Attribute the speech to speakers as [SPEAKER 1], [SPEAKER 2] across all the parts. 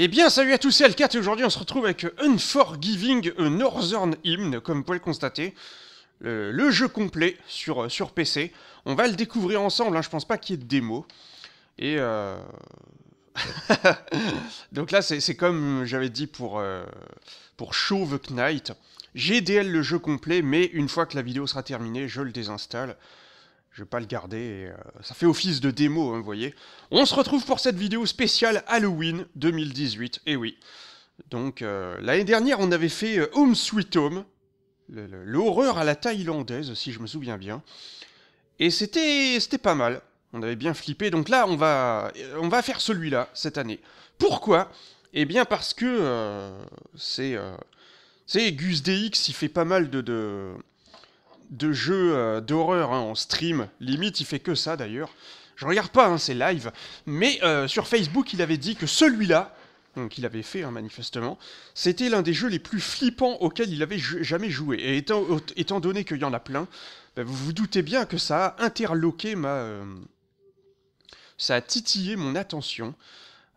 [SPEAKER 1] Eh bien, salut à tous, c'est Alcat et aujourd'hui on se retrouve avec Unforgiving Northern Hymn, comme vous pouvez le constater. Le, jeu complet sur, euh, sur, PC. On va le découvrir ensemble, hein, je pense pas qu'il y ait de démo. Et euh, Donc là, c'est comme j'avais dit pour, euh, Show pour Chauve Knight. DL le jeu complet, mais une fois que la vidéo sera terminée, je le désinstalle je vais pas le garder, euh, ça fait office de démo, hein, vous voyez. On se retrouve pour cette vidéo spéciale Halloween 2018, et eh oui. Donc, euh, l'année dernière, on avait fait euh, Home Sweet Home, l'horreur à la thaïlandaise, si je me souviens bien. Et c'était pas mal. On avait bien flippé. Donc là, on va, on va faire celui-là cette année. Pourquoi Eh bien parce que c'est c'est Gus DX, il fait pas mal de, de, de jeux euh, d'horreur hein, en stream. Limite, il fait que ça d'ailleurs. Je regarde pas hein, c'est live. mais euh, sur Facebook, il avait dit que celui-là, qu'il avait fait hein, manifestement, c'était l'un des jeux les plus flippants auxquels il avait jamais joué. Et étant, donné qu'il y en a plein, bah, vous vous doutez bien que ça a interloqué ma... Euh, ça a titillé mon attention.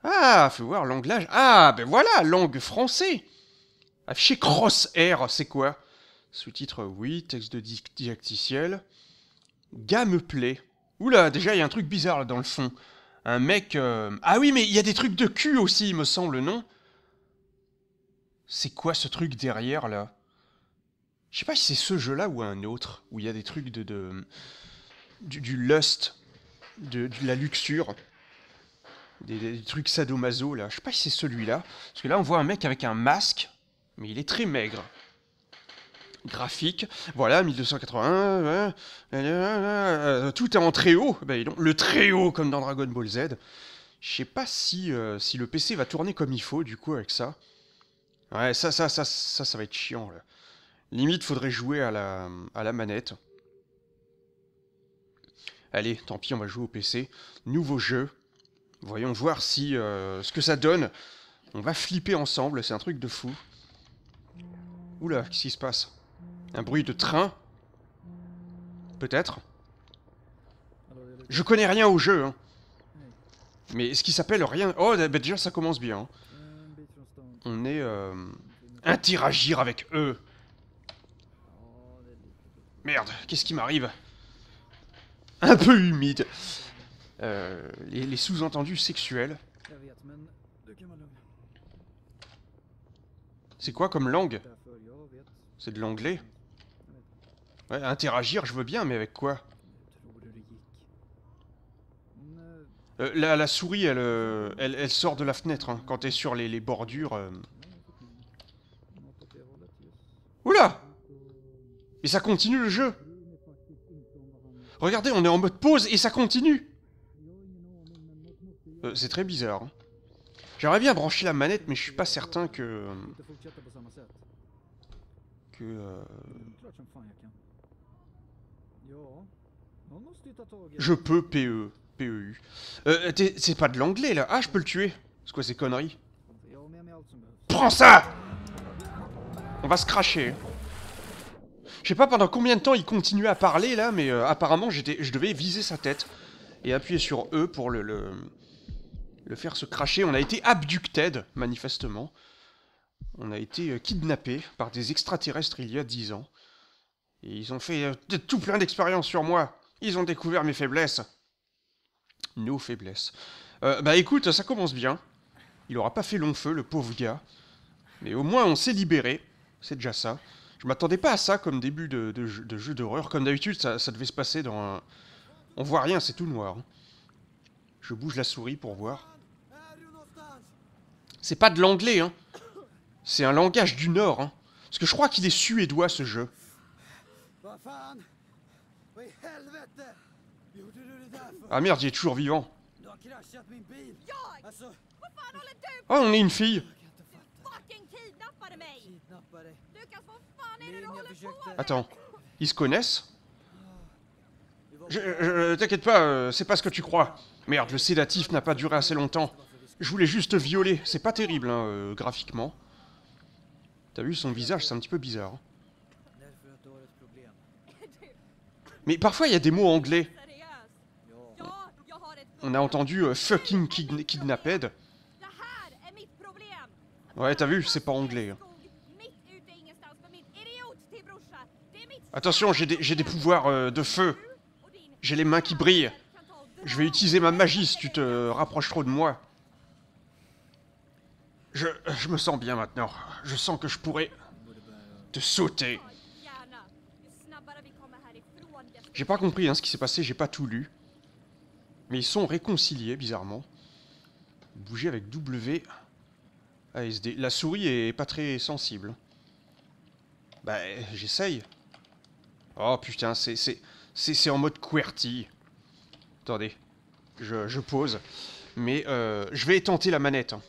[SPEAKER 1] Ah, faut voir, langlage... Ah, ben voilà, langue français Affiché Cross Crosshair, c'est quoi sous-titre, euh, oui, texte de didacticiel. Gamme Oula, déjà, il y a un truc bizarre dans le fond. Un mec... Euh, ah oui, mais il y a des trucs de cul aussi, il me semble, non C'est quoi ce truc derrière, là Je sais pas si c'est ce jeu-là ou un autre, où il y a des trucs de... Du, lust, de, la luxure. Des, des, trucs sadomaso, là. Je sais pas si c'est celui-là. Parce que là, on voit un mec avec un masque, mais il est très maigre graphique. Voilà, 1281, euh, tout est en très haut. Ben, donc, le très haut comme dans Dragon Ball Z. Je sais pas si, euh, si le PC va tourner comme il faut du coup avec ça. Ouais, ça, ça, ça, ça, ça va être chiant là. Limite, faudrait jouer à la, à la manette. Allez, tant pis, on va jouer au PC. Nouveau jeu. Voyons voir si euh, ce que ça donne. On va flipper ensemble, c'est un truc de fou. Oula, qu'est-ce qui se passe un bruit de train Peut-être. Je connais rien au jeu, hein. Mais ce qui s'appelle rien... Oh, eh ben, déjà, ça commence bien. Hein. On est... Euh, interagir avec eux. Merde, qu'est-ce qui m'arrive Un peu humide. Euh, les sous-entendus sexuels. C'est quoi comme langue C'est de l'anglais Ouais, interagir, je veux bien, mais avec quoi euh, la, souris, elle, euh, elle, elle, sort de la fenêtre hein, quand t'es sur les, bordures. Euh. Oula Et ça continue le jeu Regardez, on est en mode pause et ça continue C'est très bizarre. Hein. J'aimerais bien brancher la manette, mais je suis pas certain que... Que... Je peux PE. PEU. E c'est pas de l'anglais là. Ah, je peux le tuer. C'est quoi ces conneries Prends ça On va se cracher. Je sais pas pendant combien de temps il continuait à parler là, mais euh, apparemment apparemment je devais viser sa tête et appuyer sur E pour le, le, faire se cracher. On a été abducted, manifestement. On a été euh, kidnappé par des extraterrestres il y a 10 ans ils ont fait euh, tout plein d'expériences sur moi. Ils ont découvert mes faiblesses. Nos faiblesses. Euh, bah écoute, ça commence bien. Il aura pas fait long feu, le pauvre gars. Mais au moins, on s'est libéré. C'est déjà ça. Je m'attendais pas à ça comme début de, jeu d'horreur. Comme d'habitude, ça, devait se passer dans un... On voit rien, c'est tout noir. Hein. Je bouge la souris pour voir. C'est pas de l'anglais, hein. C'est un langage du Nord, hein. Parce que je crois qu'il est suédois, ce jeu. Ah merde, il est toujours vivant. Oh, on est une fille. Attends, ils se connaissent ah, je, t'inquiète pas, euh, c'est pas ce que tu crois. Merde, le sédatif n'a pas duré assez longtemps. Je voulais juste violer, c'est pas terrible, hein, euh, graphiquement. T'as vu, son visage, c'est un petit peu bizarre. Hein. Mais parfois, il y a des mots anglais. On a entendu euh, fucking kidnapped. Ouais, t'as vu, c'est pas anglais. Hein. Attention, j'ai des, des, pouvoirs euh, de feu. J'ai les mains qui brillent. Je vais utiliser ma magie si tu te rapproches trop de moi. Je, je me sens bien maintenant. Je sens que je pourrais te sauter j'ai pas compris hein, ce qui s'est passé, j'ai pas tout lu. Mais ils sont réconciliés, bizarrement. Bouger avec W. ASD. La souris est pas très sensible. Bah, j'essaye. Oh putain, c'est en mode QWERTY. Attendez, je, je pose. Mais euh, je vais tenter la manette. Hein.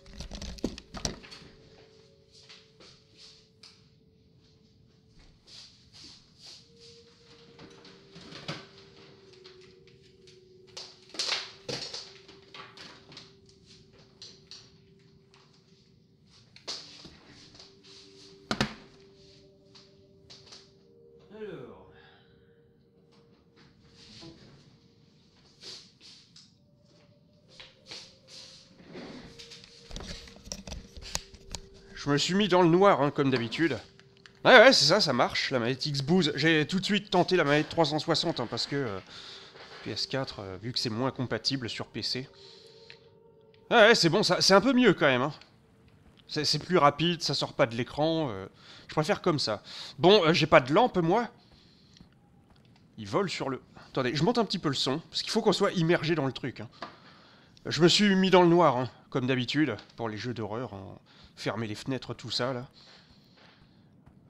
[SPEAKER 1] Je me suis mis dans le noir, hein, comme d'habitude. Ouais, ouais, c'est ça, ça marche, la manette x booze J'ai tout de suite tenté la manette 360, hein, parce que euh, PS4, euh, vu que c'est moins compatible sur PC. Ouais, c'est bon, c'est un peu mieux quand même. Hein. C'est plus rapide, ça sort pas de l'écran. Euh, je préfère comme ça. Bon, j'ai pas de lampe, moi. Il vole sur le... Attendez, je monte un petit peu le son, parce qu'il faut qu'on soit immergé dans le truc. Je me suis mis dans le noir, comme d'habitude, pour les jeux d'horreur fermer les fenêtres, tout ça, là.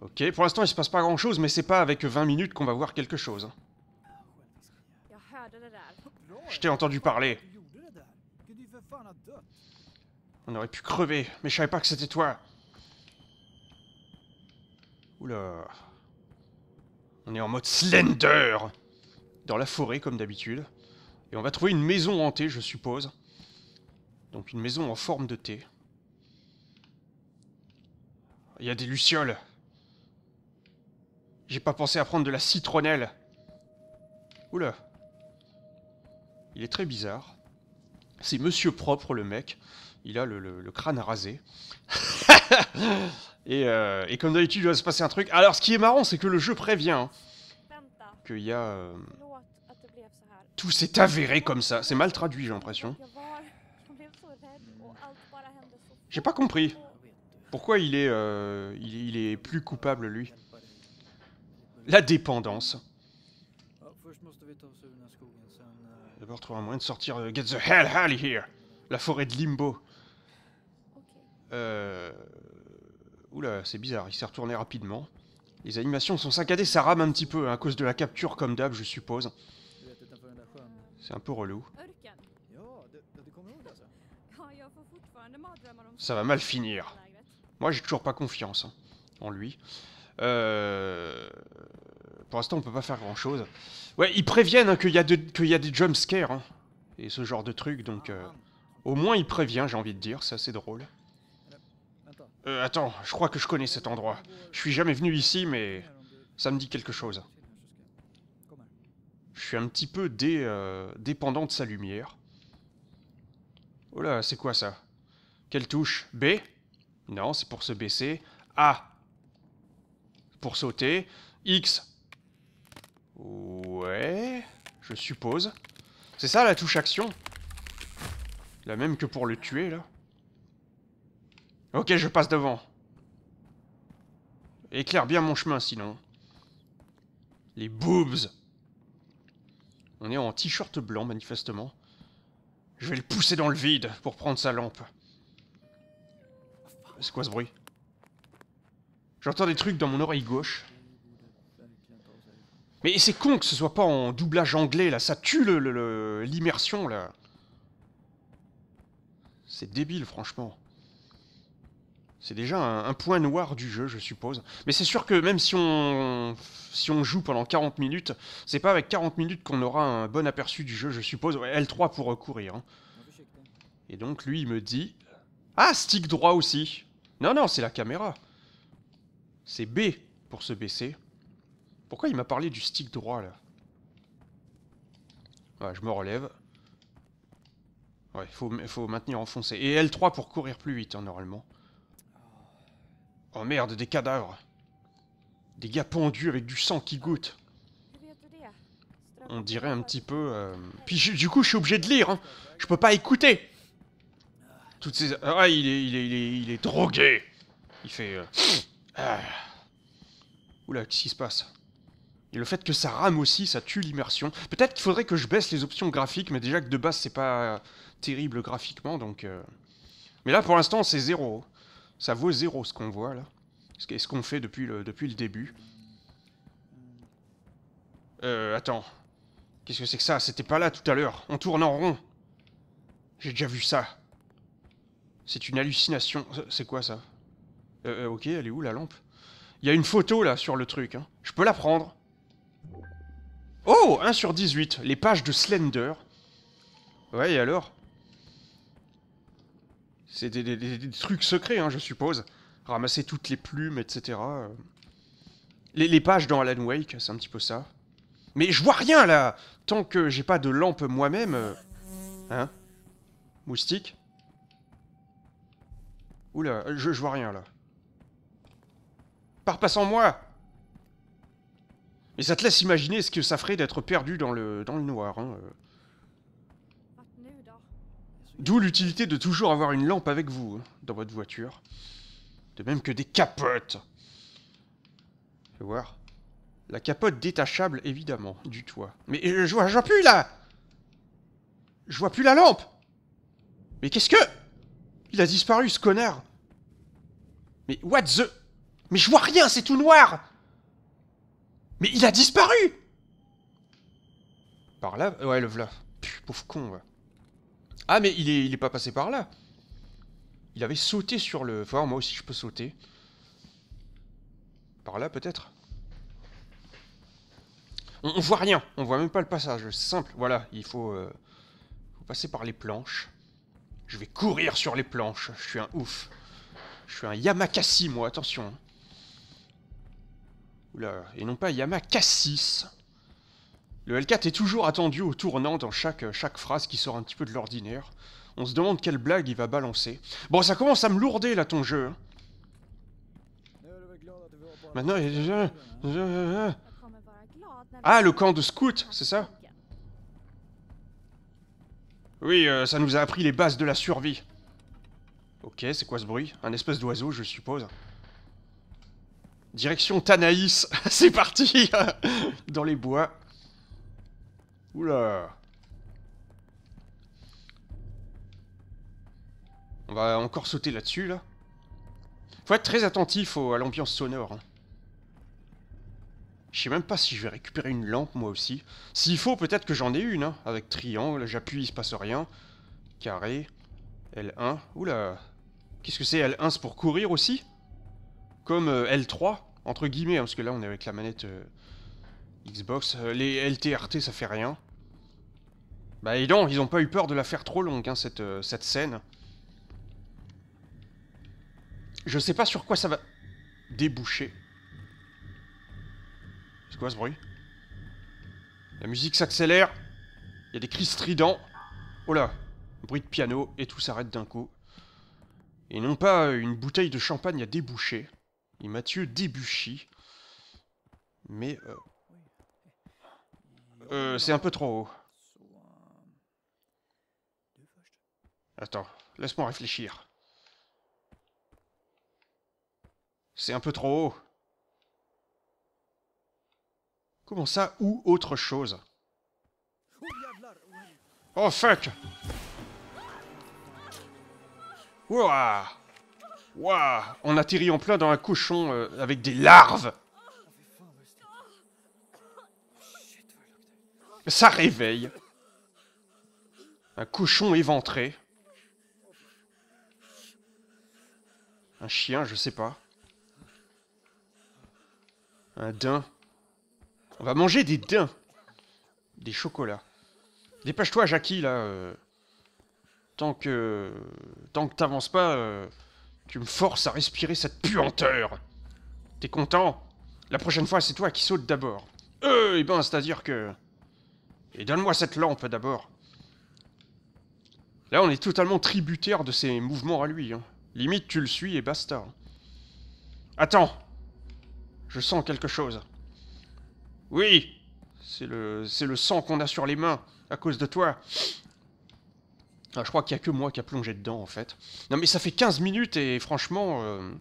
[SPEAKER 1] Ok, pour l'instant, il se passe pas grand-chose, mais c'est pas avec 20 minutes qu'on va voir quelque chose. Hein. Je t'ai entendu parler. On aurait pu crever, mais je savais pas que c'était toi. Oula. On est en mode Slender Dans la forêt, comme d'habitude. Et on va trouver une maison hantée, je suppose. Donc une maison en forme de thé. Il y a des lucioles. J'ai pas pensé à prendre de la citronnelle. Oula. Il est très bizarre. C'est monsieur propre, le mec. Il a le, crâne rasé. et, euh, et, comme d'habitude, il va se passer un truc. Alors, ce qui est marrant, c'est que le jeu prévient hein, qu'il y a... Euh, tout s'est avéré comme ça. C'est mal traduit, j'ai l'impression. J'ai pas compris. Pourquoi il est, euh, il, est plus coupable, lui La dépendance. D'abord, trouver un moyen de sortir euh, Get the hell out here La forêt de Limbo. Euh, oula, c'est bizarre, il s'est retourné rapidement. Les animations sont saccadées, ça rame un petit peu, hein, à cause de la capture comme d'hab, je suppose. C'est un peu relou. Ça va mal finir. Moi, j'ai toujours pas confiance hein, en lui. Euh, pour l'instant, on peut pas faire grand-chose. Ouais, ils préviennent hein, qu'il y, a des jumpscares hein, et ce genre de trucs, donc... Euh, au moins, il prévient, j'ai envie de dire, c'est assez drôle. Euh, attends, je crois que je connais cet endroit. Je suis jamais venu ici, mais ça me dit quelque chose. Je suis un petit peu dépendant de sa lumière. Oh là, c'est quoi ça Quelle touche B non, c'est pour se baisser. A. Pour sauter. X. Ouais, je suppose. C'est ça la touche action La même que pour le tuer, là. Ok, je passe devant. Éclaire bien mon chemin, sinon. Les boobs On est en t-shirt blanc, manifestement. Je vais le pousser dans le vide pour prendre sa lampe. C'est quoi ce bruit J'entends des trucs dans mon oreille gauche. Mais c'est con que ce soit pas en doublage anglais, là. Ça tue l'immersion, là. C'est débile, franchement. C'est déjà un, point noir du jeu, je suppose. Mais c'est sûr que même si on, si on joue pendant 40 minutes, c'est pas avec 40 minutes qu'on aura un bon aperçu du jeu, je suppose. L3 pour courir. Hein. Et donc, lui, il me dit... Ah, stick droit aussi non, non, c'est la caméra. C'est B pour se baisser. Pourquoi il m'a parlé du stick droit, là je me relève. Ouais, faut, faut maintenir enfoncé. Et L3 pour courir plus vite, hein, normalement. Oh merde, des cadavres. Des gars pendus avec du sang qui goûte. On dirait un petit peu... Euh, Puis du coup, je suis obligé de lire. Hein. Je peux pas écouter. Toutes ces... Ah, il est, il est, il drogué Il fait... Euh, ah. Oula, qu'est-ce qui se passe et le fait que ça rame aussi, ça tue l'immersion. Peut-être qu'il faudrait que je baisse les options graphiques, mais déjà que de base, c'est pas terrible graphiquement, donc... Euh. Mais là, pour l'instant, c'est zéro. Ça vaut zéro, ce qu'on voit, là. Ce qu'on fait depuis le, depuis le début. Euh, attends. Qu'est-ce que c'est que ça C'était pas là tout à l'heure. On tourne en rond. J'ai déjà vu ça. C'est une hallucination. C'est quoi ça euh, euh, ok, elle est où la lampe Il y a une photo là sur le truc. Hein. Je peux la prendre. Oh 1 sur 18, les pages de Slender. Ouais, et alors C'est des, trucs secrets, hein, je suppose. Ramasser toutes les plumes, etc. Les, les pages dans Alan Wake, c'est un petit peu ça. Mais je vois rien là Tant que j'ai pas de lampe moi-même. Euh, hein Moustique Oula, je, vois rien là. Par pas sans moi Mais ça te laisse imaginer ce que ça ferait d'être perdu dans le, dans le noir. Hein, euh. D'où l'utilité de toujours avoir une lampe avec vous, hein, dans votre voiture. De même que des capotes Fais voir. La capote détachable, évidemment, du toit. Mais euh, je vois, je vois plus, là Je vois plus la lampe Mais qu'est-ce que... Il a disparu, ce connard Mais what the... Mais je vois rien, c'est tout noir Mais il a disparu Par là Ouais, le v'là. Pauvre con, Ah, mais il est, il est pas passé par là Il avait sauté sur le... Enfin, moi aussi, je peux sauter. Par là, peut-être on, voit rien, on voit même pas le passage, simple. Voilà, il faut, euh, faut passer par les planches. Je vais courir sur les planches. Je suis un ouf. Je suis un Yamakasi, moi, attention. Oula, et non pas Yamakassis. Le L4 est toujours attendu au tournant dans chaque, chaque phrase qui sort un petit peu de l'ordinaire. On se demande quelle blague il va balancer. Bon, ça commence à me lourder, là, ton jeu. Maintenant, Ah, le camp de scout, c'est ça oui, euh, ça nous a appris les bases de la survie. Ok, c'est quoi ce bruit Un espèce d'oiseau, je suppose. Direction Tanaïs, c'est parti Dans les bois. Oula On va encore sauter là-dessus, là. Faut être très attentif à l'ambiance sonore. Hein. Je sais même pas si je vais récupérer une lampe moi aussi. S'il faut, peut-être que j'en ai une, hein. Avec triangle, j'appuie, il se passe rien. Carré. L1. Oula. Qu'est-ce que c'est L1 C'est pour courir aussi Comme euh, L3, entre guillemets, hein, parce que là on est avec la manette euh, Xbox. Euh, les LTRT, ça fait rien. Bah et non, ils ont pas eu peur de la faire trop longue, hein, cette, cette scène. Je sais pas sur quoi ça va déboucher. C'est quoi ce bruit La musique s'accélère. Il y a des cris stridents. Oh là Bruit de piano et tout s'arrête d'un coup. Et non pas une bouteille de champagne à déboucher. Et Mathieu débuchit. Mais... Euh... Euh, c'est un peu trop haut. Attends, laisse-moi réfléchir. C'est un peu trop haut. Comment ça, ou autre chose Oh fuck Ouah Ouah On atterrit en plein dans un cochon euh, avec des larves Ça réveille Un cochon éventré Un chien, je sais pas. Un daim. On va manger des daims. Des chocolats. Dépêche-toi, Jackie, là. Euh, tant que... Tant que t'avances pas, euh, tu me forces à respirer cette puanteur. T'es content La prochaine fois, c'est toi qui saute d'abord. Euh, eh ben, c'est-à-dire que... Et donne-moi cette lampe, d'abord. Là, on est totalement tributaire de ses mouvements à lui. Hein. Limite, tu le suis et basta. Attends Je sens quelque chose. Oui C'est le, le sang qu'on a sur les mains, à cause de toi ah, je crois qu'il n'y a que moi qui a plongé dedans, en fait. Non, mais ça fait 15 minutes et franchement... Euh,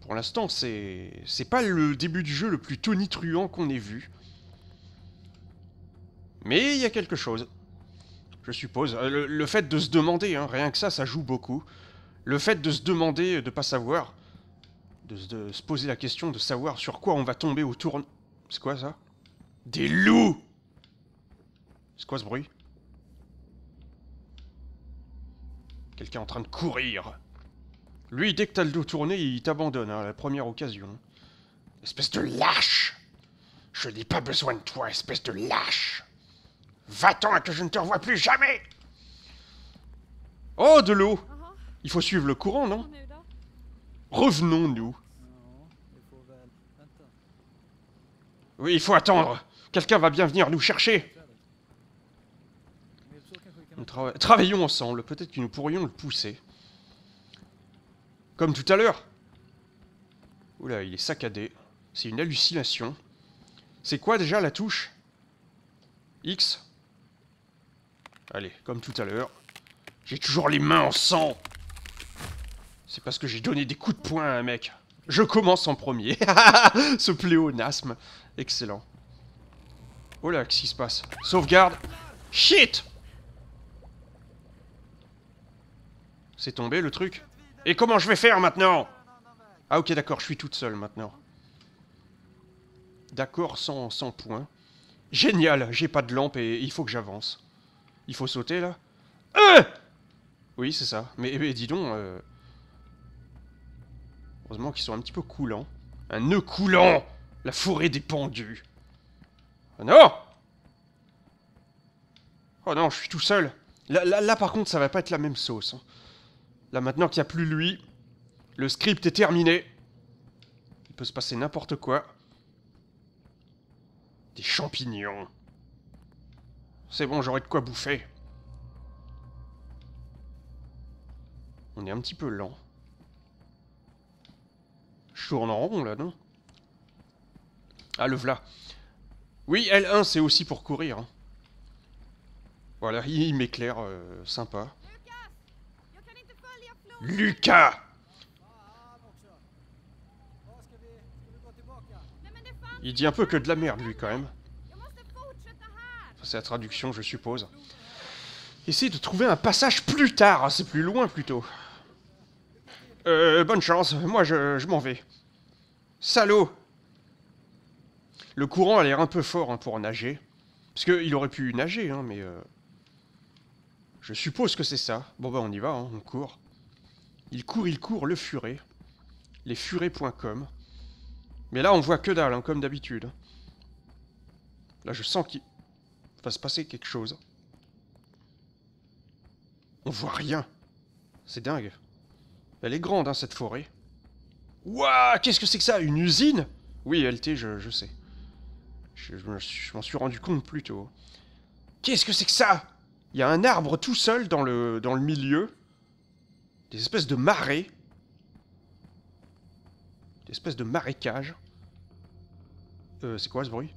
[SPEAKER 1] pour l'instant, c'est... C'est pas le début du jeu le plus tonitruant qu'on ait vu. Mais il y a quelque chose. Je suppose. Euh, le, fait de se demander, hein, rien que ça, ça joue beaucoup. Le fait de se demander, de pas savoir de, se poser la question de savoir sur quoi on va tomber au tourne... C'est quoi ça Des loups C'est quoi ce bruit Quelqu'un en train de courir. Lui, dès que t'as le dos tourné, il t'abandonne hein, à la première occasion. Espèce de lâche Je n'ai pas besoin de toi, espèce de lâche Va-t'en que je ne te revoie plus jamais Oh, de l'eau uh-huh. Il faut suivre le courant, non Revenons-nous. Oui, il faut attendre. Quelqu'un va bien venir nous chercher. travaillons ensemble. Peut-être que nous pourrions le pousser. Comme tout à l'heure. Oula, il est saccadé. C'est une hallucination. C'est quoi déjà la touche X Allez, comme tout à l'heure. J'ai toujours les mains en sang C'est parce que j'ai donné des coups de poing à un mec. Je commence en premier. Ce pléonasme. Excellent. Oh là, qu'est-ce qui se passe Sauvegarde Shit C'est tombé le truc Et comment je vais faire maintenant Ah ok d'accord, je suis toute seule maintenant. D'accord, sans, sans points. Génial, j'ai pas de lampe et il faut que j'avance. Il faut sauter là euh Oui, c'est ça. Mais, dis donc... Euh, heureusement qu'ils sont un petit peu coulants. Un nœud coulant la forêt des pendus. Oh non Oh non, je suis tout seul. Là, là, par contre, ça va pas être la même sauce. Hein. Là, maintenant qu'il n'y a plus lui, le script est terminé. Il peut se passer n'importe quoi. Des champignons. C'est bon, j'aurai de quoi bouffer. On est un petit peu lent. Je tourne en rond, là, non ah, le v'là. Oui, L1, c'est aussi pour courir. Hein. Voilà, il m'éclaire, euh, sympa. Lucas Il dit un peu que de la merde, lui, quand même. C'est la traduction, je suppose. Essaye de trouver un passage plus tard, hein, c'est plus loin, plutôt. Euh, bonne chance, moi, je, je m'en vais. Salaud le courant a l'air un peu fort hein, pour nager. Parce qu'il aurait pu nager, hein, mais... Euh, je suppose que c'est ça. Bon bah on y va, hein, on court. Il court, il court, le furet. Lesfurets.com. Mais là on voit que dalle, comme d'habitude. Là je sens qu'il va se passer quelque chose. On voit rien. C'est dingue. Elle est grande, cette forêt. Ouah, qu'est-ce que c'est que ça Une usine Oui, LT, je, je sais. Je, m'en suis rendu compte plus tôt. Qu'est-ce que c'est que ça Il y a un arbre tout seul dans le, dans le milieu. Des espèces de marais. Des espèces de marécages. Euh, c'est quoi ce bruit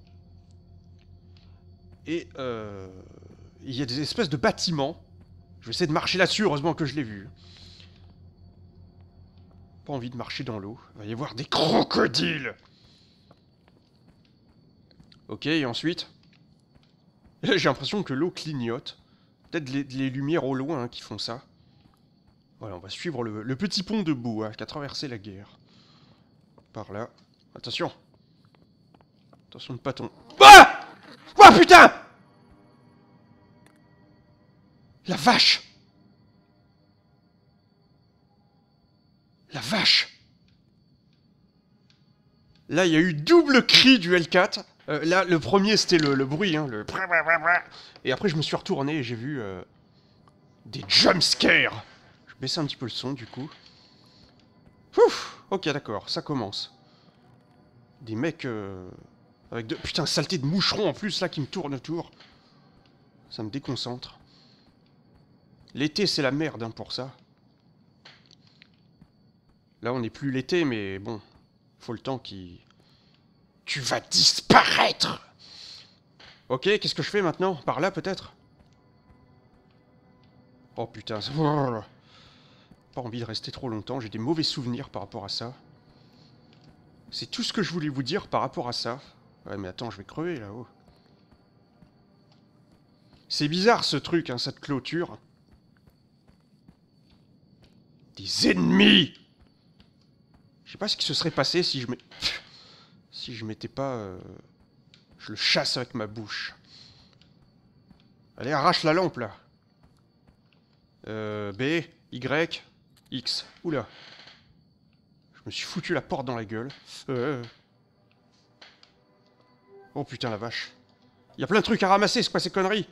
[SPEAKER 1] Et euh, il y a des espèces de bâtiments. Je vais essayer de marcher là-dessus, heureusement que je l'ai vu. Pas envie de marcher dans l'eau. Il va y avoir des crocodiles Ok, et ensuite J'ai l'impression que l'eau clignote. Peut-être les, lumières au loin hein, qui font ça. Voilà, on va suivre le, petit pont de boue hein, qui a traversé la guerre. Par là. Attention Attention de patron Ah Quoi, oh, putain La vache La vache Là, il y a eu double cri du L4. Euh, là, le premier, c'était le, bruit, hein, le... Et après, je me suis retourné et j'ai vu... des euh, des jumpscares Je baissais un petit peu le son, du coup. Ouf Ok, d'accord, ça commence. Des mecs... Euh, avec de... Putain, saleté de moucheron en plus, là, qui me tourne autour. Ça me déconcentre. L'été, c'est la merde, hein, pour ça. Là, on n'est plus l'été, mais bon... Faut le temps qui tu vas disparaître Ok, qu'est-ce que je fais maintenant Par là, peut-être Oh putain, pas envie de rester trop longtemps, j'ai des mauvais souvenirs par rapport à ça. C'est tout ce que je voulais vous dire par rapport à ça. Ouais, mais attends, je vais crever, là-haut. C'est bizarre, ce truc, hein, cette clôture. Des ennemis Je sais pas ce qui se serait passé si je me... Si je mettais pas... Euh, je le chasse avec ma bouche. Allez, arrache la lampe, là euh, B, Y, X. Oula. Je me suis foutu la porte dans la gueule. Euh, oh putain, la vache. Il y a plein de trucs à ramasser, c'est quoi ces conneries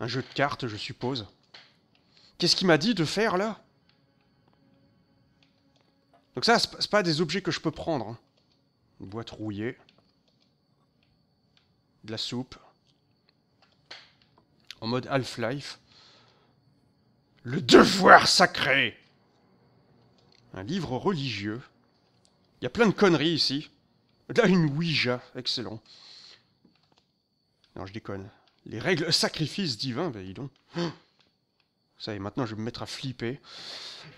[SPEAKER 1] Un jeu de cartes, je suppose. Qu'est-ce qu'il m'a dit de faire, là donc ça, c'est pas des objets que je peux prendre. Hein. Une boîte rouillée. De la soupe. En mode Half-Life. Le devoir sacré Un livre religieux. Il y a plein de conneries ici. Là, une Ouija. Excellent. Non, je déconne. Les règles euh, sacrifices divins, ben dis donc. Ça y est, maintenant je vais me mettre à flipper.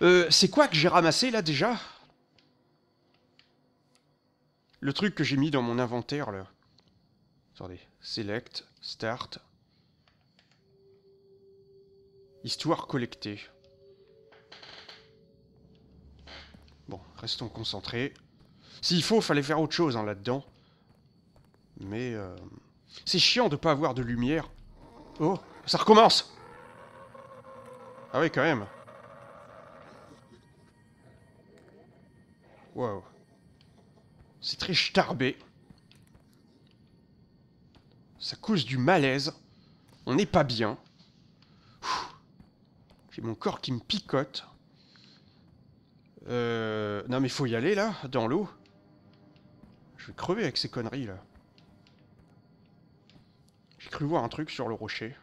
[SPEAKER 1] Euh, c'est quoi que j'ai ramassé là déjà le truc que j'ai mis dans mon inventaire là. Attendez, select, start. Histoire collectée. Bon, restons concentrés. S'il faut, fallait faire autre chose hein, là-dedans. Mais euh, c'est chiant de pas avoir de lumière. Oh, ça recommence Ah oui, quand même. Wow. C'est très starbé. Ça cause du malaise. On n'est pas bien. J'ai mon corps qui me picote. Euh... Non mais faut y aller là, dans l'eau. Je vais crever avec ces conneries là. J'ai cru voir un truc sur le rocher.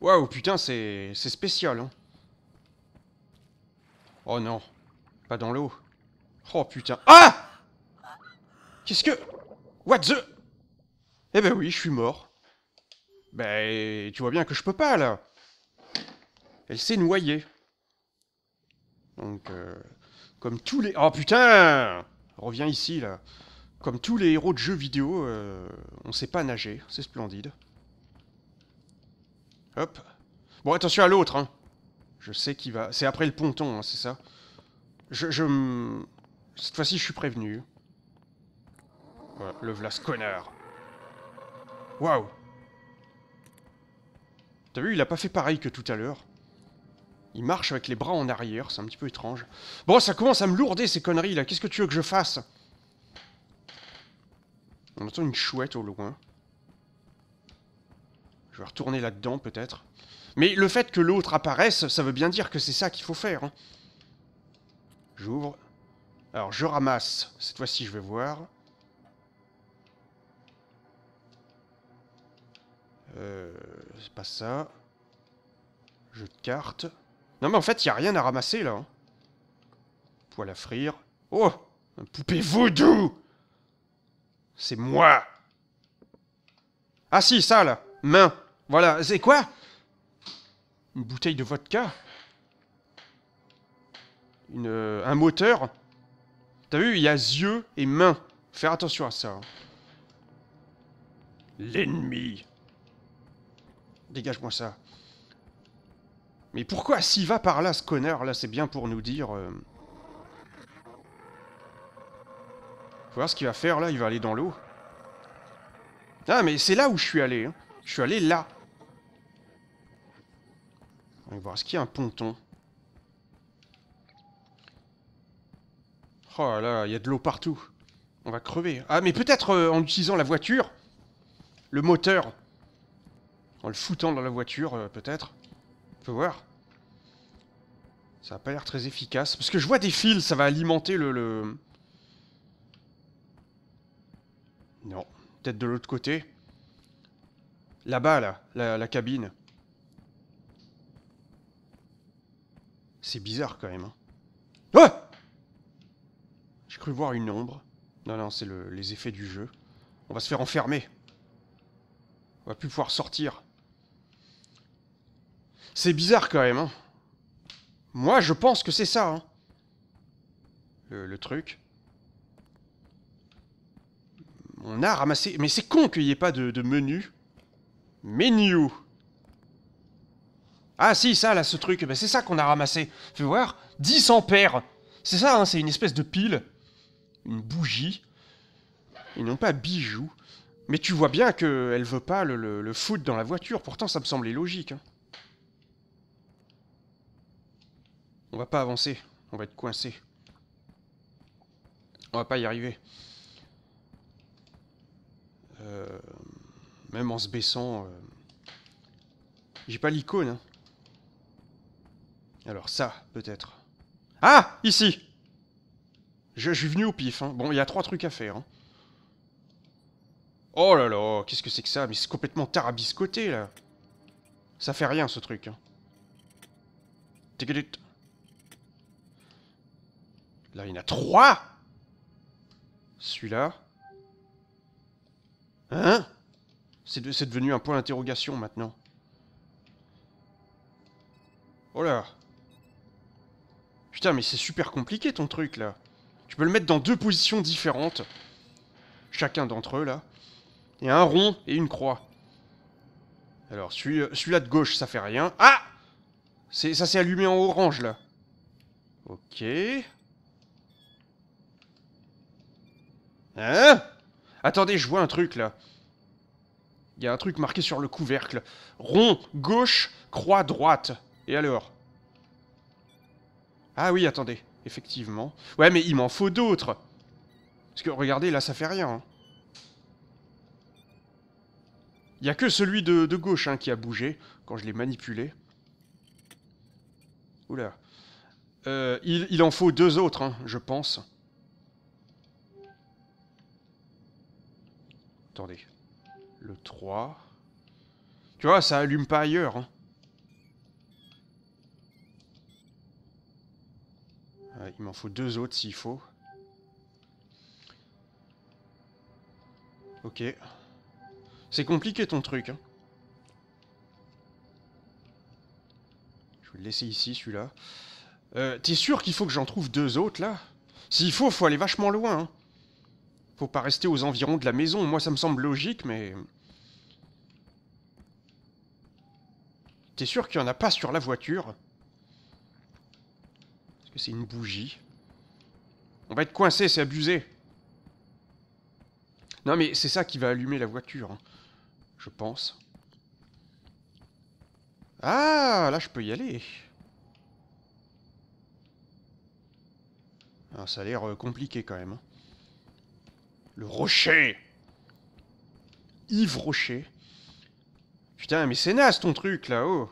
[SPEAKER 1] Waouh, putain, c'est spécial. Hein. Oh non, pas dans l'eau. Oh putain. Ah Qu'est-ce que... What the... Eh ben oui, je suis mort. Ben, tu vois bien que je peux pas, là. Elle s'est noyée. Donc, euh, comme tous les... Oh putain Reviens ici, là. Comme tous les héros de jeux vidéo, euh, on sait pas nager. C'est splendide. Hop. Bon, attention à l'autre, hein. Je sais qu'il va... C'est après le ponton, hein, c'est ça Je... je... Cette fois-ci, je suis prévenu le vlas connard. Waouh T'as vu, il a pas fait pareil que tout à l'heure. Il marche avec les bras en arrière, c'est un petit peu étrange. Bon, ça commence à me lourder ces conneries là, qu'est-ce que tu veux que je fasse On entend une chouette au loin. Je vais retourner là-dedans peut-être. Mais le fait que l'autre apparaisse, ça veut bien dire que c'est ça qu'il faut faire. Hein. J'ouvre. Alors je ramasse, cette fois-ci je vais voir. Euh, c'est pas ça. Jeu de cartes. Non mais en fait, il a rien à ramasser là. Hein. Poil à frire. Oh Un poupée vaudou C'est moi Ah si, ça là Main Voilà, c'est quoi Une bouteille de vodka Une, euh, Un moteur T'as vu, il y a yeux et mains. Faire attention à ça. Hein. L'ennemi Dégage-moi ça. Mais pourquoi s'il va par là, ce connard Là, c'est bien pour nous dire... Euh. Faut voir ce qu'il va faire, là. Il va aller dans l'eau. Ah, mais c'est là où je suis allé. Hein. Je suis allé là. On va voir, ce qu'il y a un ponton Oh là, il y a de l'eau partout. On va crever. Ah, mais peut-être euh, en utilisant la voiture, le moteur, en le foutant dans la voiture, euh, peut-être. On peut voir. Ça n'a pas l'air très efficace. Parce que je vois des fils, ça va alimenter le... le... Non, peut-être de l'autre côté. Là-bas, là, la, cabine. C'est bizarre quand même. Hein. Ah J'ai cru voir une ombre. Non, non, c'est les effets du jeu. On va se faire enfermer. On va plus pouvoir sortir. C'est bizarre quand même. Hein. Moi, je pense que c'est ça. Hein. Le, truc. On a ramassé... Mais c'est con qu'il n'y ait pas de, menu. Menu. Ah si, ça, là, ce truc. Ben, c'est ça qu'on a ramassé. Fais voir. 10 ampères. C'est ça, hein, c'est une espèce de pile. Une bougie. Ils n'ont pas bijoux. Mais tu vois bien qu'elle veut pas le, foot dans la voiture. Pourtant, ça me semblait logique. Hein. On va pas avancer. On va être coincé. On va pas y arriver. Euh, même en se baissant... Euh, j'ai pas l'icône. Hein. Alors ça, peut-être. Ah Ici je, suis venu au pif. Hein. Bon, il y a trois trucs à faire. Hein. Oh là là, qu'est-ce que c'est que ça Mais c'est complètement tarabiscoté, là. Ça fait rien, ce truc. Là, il y en a trois Celui-là. Hein C'est devenu un point d'interrogation maintenant. Oh là Putain, mais c'est super compliqué ton truc là. Tu peux le mettre dans deux positions différentes. Chacun d'entre eux là. Et un rond et une croix. Alors, euh, celui-là de gauche, ça fait rien. Ah Ça s'est allumé en orange là. Ok. Hein Attendez, je vois un truc là. Il y a un truc marqué sur le couvercle. Rond, gauche, croix, droite. Et alors Ah oui, attendez. Effectivement. Ouais, mais il m'en faut d'autres. Parce que regardez, là, ça fait rien. Hein. Il n'y a que celui de, gauche hein, qui a bougé quand je l'ai manipulé. Oula. Euh, là. il, en faut deux autres, hein, je pense. Attendez. Le 3. Tu vois, ça allume pas ailleurs. Hein. Euh, il m'en faut deux autres s'il faut. Ok. C'est compliqué ton truc. Hein. Je vais le laisser ici, celui-là. Euh, t'es sûr qu'il faut que j'en trouve deux autres, là S'il faut, faut aller vachement loin. Hein. Faut pas rester aux environs de la maison. Moi, ça me semble logique, mais... T'es sûr qu'il y en a pas sur la voiture Est-ce que c'est une bougie On va être coincé, c'est abusé. Non, mais c'est ça qui va allumer la voiture. Hein, je pense. Ah, là, je peux y aller. Alors, ah, ça a l'air euh, compliqué quand même. Hein. Le rocher Yves Rocher. Putain, mais c'est naze ton truc là-haut.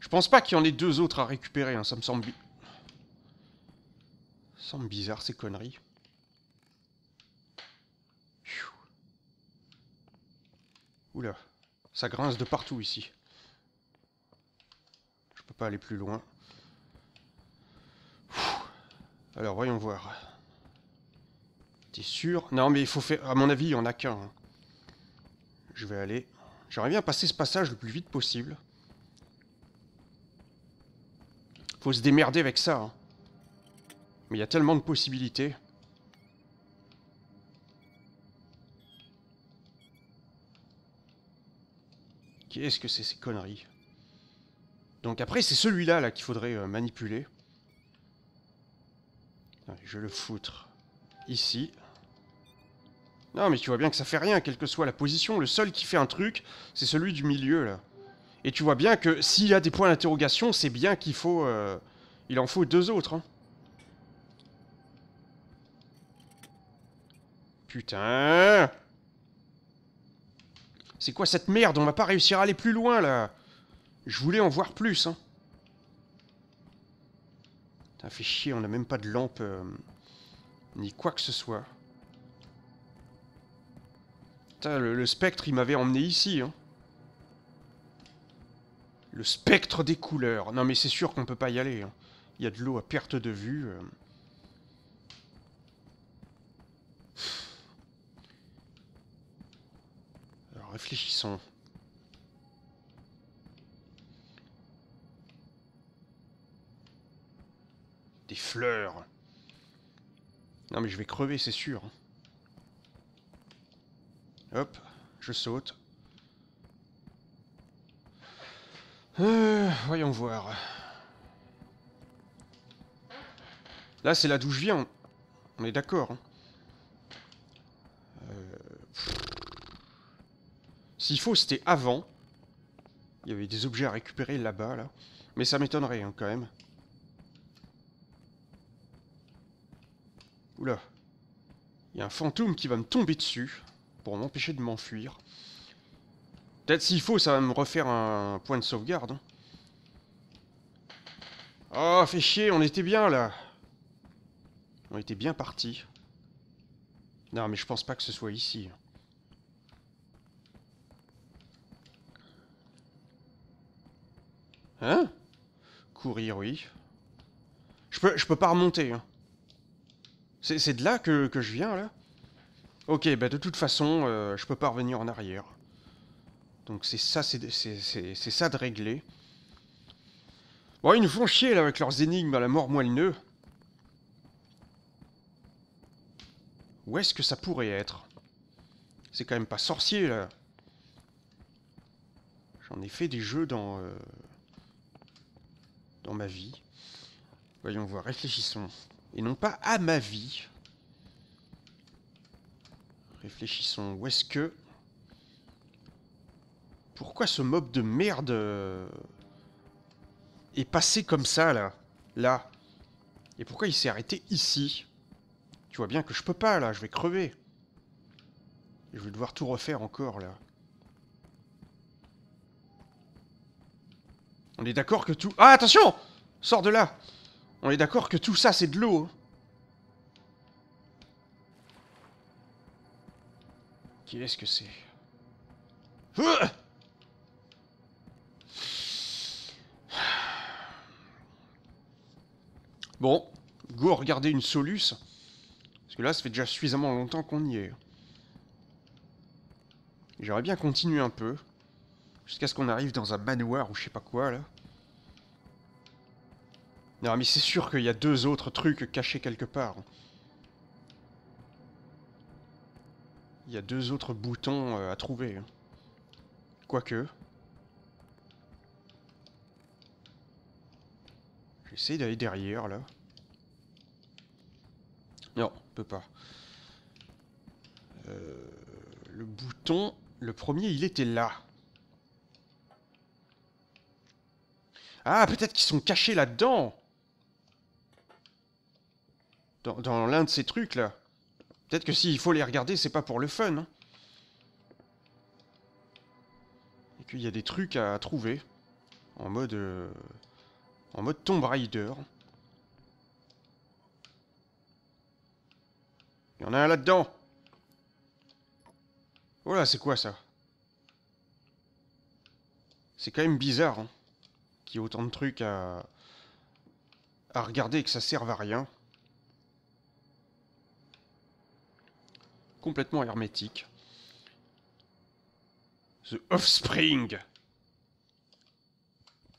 [SPEAKER 1] Je pense pas qu'il y en ait deux autres à récupérer, hein. ça me semble... Ça me semble bizarre ces conneries. Oula, ça grince de partout ici. Je peux pas aller plus loin. Alors, voyons voir. T'es sûr Non, mais il faut faire... À mon avis, il n'y en a qu'un. Hein. Je vais aller... J'aimerais bien passer ce passage le plus vite possible. Faut se démerder avec ça. Hein. Mais il y a tellement de possibilités. Qu'est-ce que c'est ces conneries Donc après, c'est celui-là là, qu'il faudrait euh, manipuler. Je vais le foutre ici. Non, mais tu vois bien que ça fait rien, quelle que soit la position. Le seul qui fait un truc, c'est celui du milieu, là. Et tu vois bien que s'il y a des points d'interrogation, c'est bien qu'il faut... Euh, il en faut deux autres. Hein. Putain C'est quoi cette merde On va pas réussir à aller plus loin, là Je voulais en voir plus, hein. Ça fait chier, on n'a même pas de lampe, euh, ni quoi que ce soit. Putain, le, spectre, il m'avait emmené ici, hein. Le spectre des couleurs. Non, mais c'est sûr qu'on peut pas y aller. Hein. Il y a de l'eau à perte de vue. Euh. Alors, réfléchissons. fleurs. Non mais je vais crever, c'est sûr. Hein. Hop, je saute. Euh, voyons voir. Là, c'est là d'où je viens. On est d'accord. Hein. Euh, s'il faut, c'était avant. Il y avait des objets à récupérer là-bas, là. Mais ça m'étonnerait, hein, quand même. Oula. Il y a un fantôme qui va me tomber dessus pour m'empêcher de m'enfuir. Peut-être s'il faut, ça va me refaire un point de sauvegarde. Hein. Oh, fait chier, on était bien là. On était bien parti. Non, mais je pense pas que ce soit ici. Hein, hein Courir, oui. Je peux, je peux pas remonter. Hein. C'est de là que, je viens, là Ok, bah de toute façon, euh, je peux pas revenir en arrière. Donc c'est ça, c'est ça de régler. Bon, ils nous font chier, là, avec leurs énigmes à la mort moelle Où est-ce que ça pourrait être C'est quand même pas sorcier, là. J'en ai fait des jeux dans... Euh, dans ma vie. Voyons voir, réfléchissons et non pas à ma vie. Réfléchissons, où est-ce que... Pourquoi ce mob de merde euh, est passé comme ça, là Là Et pourquoi il s'est arrêté ici Tu vois bien que je peux pas, là, je vais crever. Je vais devoir tout refaire encore, là. On est d'accord que tout... Ah, attention Sors de là on est d'accord que tout ça, c'est de l'eau. Hein. Qu'est-ce que c'est euh! Bon, go regarder une soluce. Parce que là, ça fait déjà suffisamment longtemps qu'on y est. J'aurais bien continué un peu. Jusqu'à ce qu'on arrive dans un manoir ou je sais pas quoi, là. Non, mais c'est sûr qu'il y a deux autres trucs cachés quelque part. Il y a deux autres boutons euh, à trouver. Quoique... J'essaie d'aller derrière, là. Non, on peut pas. Euh, le bouton, le premier, il était là. Ah, peut-être qu'ils sont cachés là-dedans dans, l'un de ces trucs là. Peut-être que s'il faut les regarder, c'est pas pour le fun. Hein. Et puis il y a des trucs à trouver en mode euh, en mode Tomb Raider. Il y en a un là-dedans. Oh c'est quoi ça C'est quand même bizarre hein, qu'il y ait autant de trucs à à regarder et que ça serve à rien. complètement hermétique. The Offspring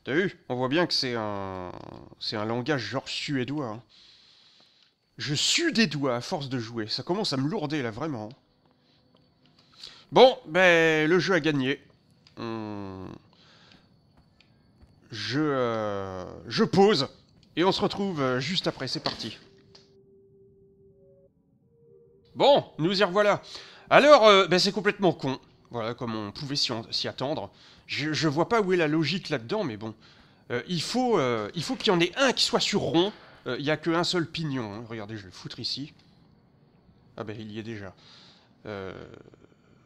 [SPEAKER 1] T'as vu On voit bien que c'est un... C'est un langage genre suédois. Hein. Je sue des doigts à force de jouer. Ça commence à me lourder, là, vraiment. Bon, ben, le jeu a gagné. Hmm. Je... Euh, je pose. Et on se retrouve euh, juste après, c'est parti. Bon, nous y revoilà. Alors, euh, ben, c'est complètement con. Voilà, comme on pouvait s'y attendre. Je, vois pas où est la logique là-dedans, mais bon. Euh, euh, il faut qu'il y en ait un qui soit sur rond. Il n'y a qu'un seul pignon. Hein. Regardez, je vais le foutre ici. Ah ben, il y est déjà.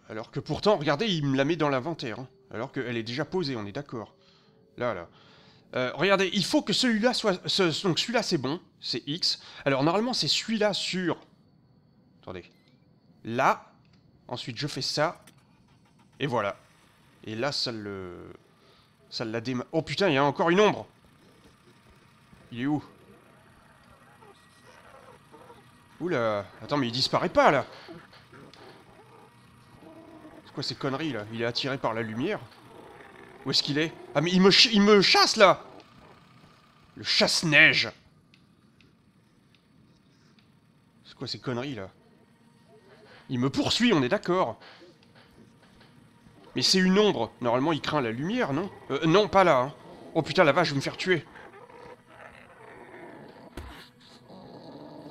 [SPEAKER 1] alors que pourtant, regardez, il me la met dans l'inventaire. Hein. Alors qu'elle est déjà posée, on est d'accord. Là, là. regardez, il faut que celui-là soit... donc celui-là, c'est bon, c'est X. Alors normalement, c'est celui-là sur Attendez. Là. Ensuite, je fais ça. Et voilà. Et là, ça le... Ça l'a déma... Oh putain, il y a encore une ombre Il est où Oula Attends, mais il disparaît pas, là C'est quoi ces conneries, là Il est attiré par la lumière Où est-ce qu'il est, Ah, mais il me, il me chasse, là Le chasse-neige C'est quoi ces conneries, là il me poursuit, on est d'accord. Mais c'est une ombre. Normalement, il craint la lumière, non euh, Non, pas là. Hein. Oh putain, la vache, je vais me faire tuer.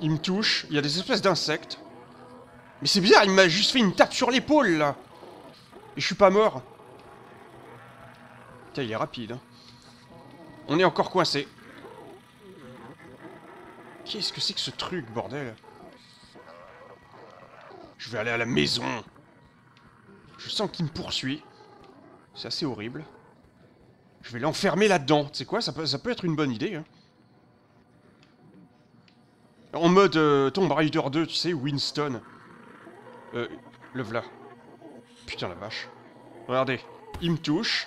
[SPEAKER 1] Il me touche. Il y a des espèces d'insectes. Mais c'est bizarre, il m'a juste fait une tape sur l'épaule, là. Et je suis pas mort. Putain, il est rapide. Hein. On est encore coincé. Qu'est-ce que c'est que ce truc, bordel je vais aller à la maison. Je sens qu'il me poursuit. C'est assez horrible. Je vais l'enfermer là-dedans. Tu sais quoi ça peut, être une bonne idée. Hein. En mode euh, Tomb Raider 2, tu sais, Winston. Euh, le voilà. Putain la vache. Regardez, il me touche,